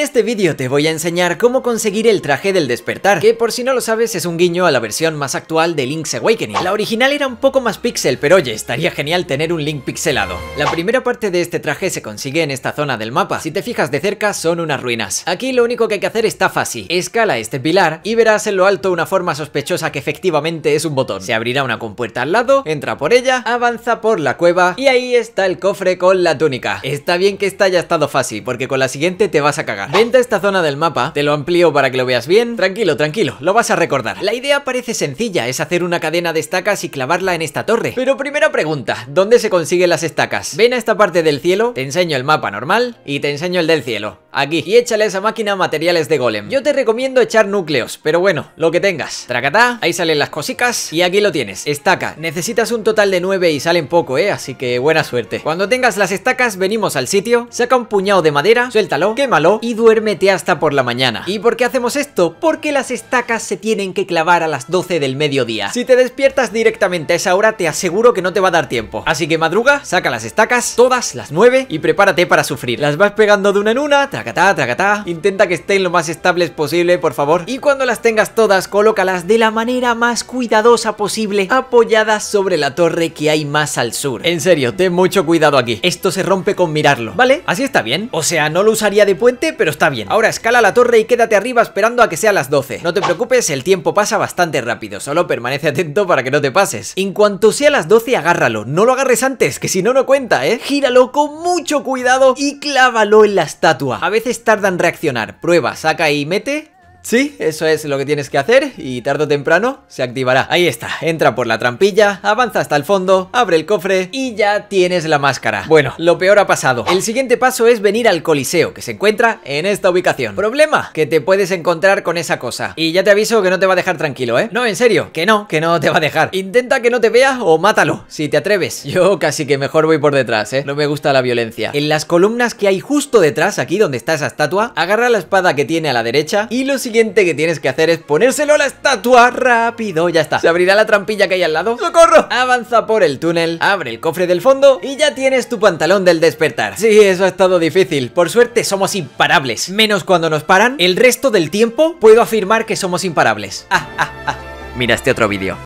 En este vídeo te voy a enseñar cómo conseguir el traje del despertar, que por si no lo sabes es un guiño a la versión más actual de Link's Awakening. La original era un poco más pixel, pero oye, estaría genial tener un Link pixelado. La primera parte de este traje se consigue en esta zona del mapa, si te fijas de cerca son unas ruinas. Aquí lo único que hay que hacer está fácil, escala este pilar y verás en lo alto una forma sospechosa que efectivamente es un botón. Se abrirá una compuerta al lado, entra por ella, avanza por la cueva y ahí está el cofre con la túnica. Está bien que esta haya estado fácil, porque con la siguiente te vas a cagar. Venta esta zona del mapa, te lo amplío para que lo veas bien. Tranquilo, tranquilo, lo vas a recordar. La idea parece sencilla, es hacer una cadena de estacas y clavarla en esta torre. Pero primera pregunta, ¿dónde se consiguen las estacas? Ven a esta parte del cielo, te enseño el mapa normal y te enseño el del cielo. Aquí, y échale a esa máquina materiales de golem. Yo te recomiendo echar núcleos, pero bueno, lo que tengas. Tracatá, ahí salen las cositas y aquí lo tienes, estaca. Necesitas un total de 9 y salen poco, eh, así que buena suerte. Cuando tengas las estacas, venimos al sitio, saca un puñado de madera, suéltalo, quémalo y duérmete hasta por la mañana. ¿Y por qué hacemos esto? Porque las estacas se tienen que clavar a las 12 del mediodía. Si te despiertas directamente a esa hora, te aseguro que no te va a dar tiempo. Así que madruga, saca las estacas, todas las 9, y prepárate para sufrir. Las vas pegando de una en una, tracatá, tracatá. Intenta que estén lo más estables posible, por favor. Y cuando las tengas todas, colócalas de la manera más cuidadosa posible, apoyadas sobre la torre que hay más al sur. En serio, ten mucho cuidado aquí. Esto se rompe con mirarlo, ¿vale? Así está bien. O sea, no lo usaría de puente, pero está bien. Ahora escala la torre y quédate arriba esperando a que sea las 12. No te preocupes, el tiempo pasa bastante rápido, solo permanece atento para que no te pases. En cuanto sea las 12, agárralo. No lo agarres antes, que si no, no cuenta, ¿eh? Gíralo con mucho cuidado y clávalo en la estatua. A veces tardan en reaccionar. Prueba, saca y mete Sí, eso es lo que tienes que hacer y tarde o temprano se activará. Ahí está, entra por la trampilla, avanza hasta el fondo, abre el cofre y ya tienes la máscara. Bueno, lo peor ha pasado. El siguiente paso es venir al coliseo, que se encuentra en esta ubicación. Problema, que te puedes encontrar con esa cosa. Y ya te aviso que no te va a dejar tranquilo, ¿eh? No, en serio, que no, que no te va a dejar. Intenta que no te vea o mátalo, si te atreves. Yo casi que mejor voy por detrás, ¿eh? No me gusta la violencia. En las columnas que hay justo detrás, aquí donde está esa estatua, agarra la espada que tiene a la derecha y lo siguiente siguiente que tienes que hacer es ponérselo a la estatua rápido, ya está. Se abrirá la trampilla que hay al lado. ¡Socorro! Avanza por el túnel, abre el cofre del fondo y ya tienes tu pantalón del despertar. Sí, eso ha estado difícil. Por suerte somos imparables. Menos cuando nos paran. El resto del tiempo puedo afirmar que somos imparables. Ah, ah, ah. Mira este otro vídeo.